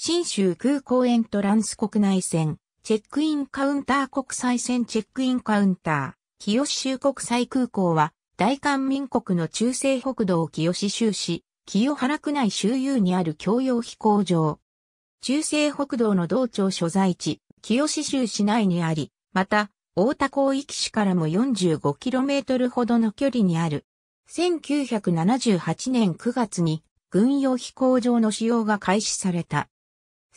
新州空港エントランス国内線、チェックインカウンター国際線チェックインカウンター、清州国際空港は、大韓民国の中西北道清州市、清原区内周遊にある共用飛行場。中西北道の道庁所在地、清州市内にあり、また、大田港域市からも 45km ほどの距離にある。1978年9月に軍用飛行場の使用が開始された。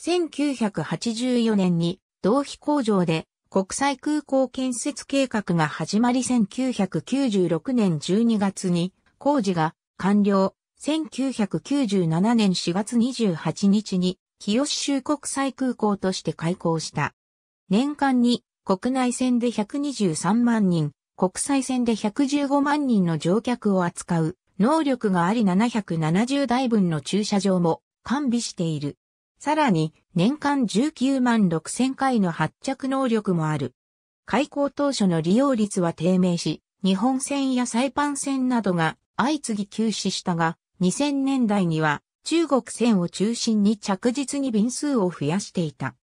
1984年に同飛工場で国際空港建設計画が始まり1996年12月に工事が完了。1997年4月28日に日吉州国際空港として開港した。年間に国内線で123万人、国際線で115万人の乗客を扱う能力があり770台分の駐車場も完備している。さらに年間19万6000回の発着能力もある。開港当初の利用率は低迷し、日本船やサイパン船などが相次ぎ休止したが、2000年代には中国船を中心に着実に便数を増やしていた。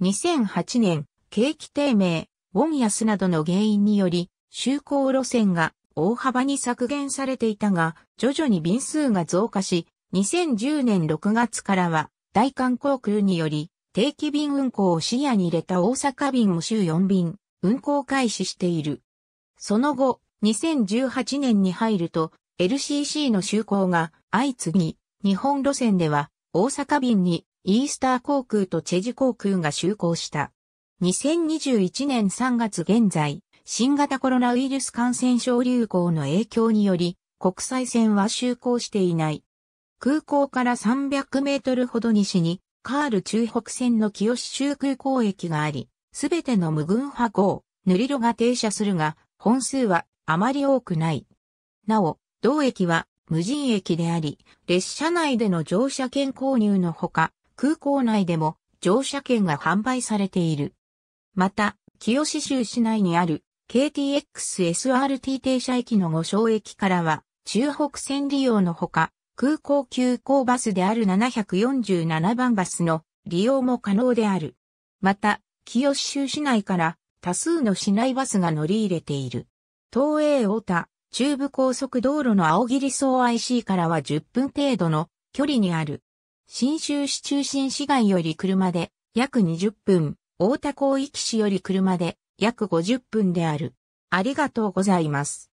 2008年、景気低迷、ウォン安などの原因により、就航路線が大幅に削減されていたが、徐々に便数が増加し、2010年6月からは大韓航空により、定期便運航を視野に入れた大阪便を週4便、運航開始している。その後、2018年に入ると、LCC の就航が相次ぎ、日本路線では大阪便にイースター航空とチェジ航空が就航した。2021年3月現在、新型コロナウイルス感染症流行の影響により、国際線は就航していない。空港から300メートルほど西に、カール中北線の清州空港駅があり、すべての無群派号、塗り路が停車するが、本数はあまり多くない。なお、同駅は無人駅であり、列車内での乗車券購入のほか、空港内でも乗車券が販売されている。また、清州市内にある KTX-SRT 停車駅の五章駅からは、中北線利用のほか、空港急行バスである747番バスの利用も可能である。また、清州市内から多数の市内バスが乗り入れている。東映大田、中部高速道路の青霧草 IC からは10分程度の距離にある。新州市中心市街より車で約20分、大田広域市より車で約50分である。ありがとうございます。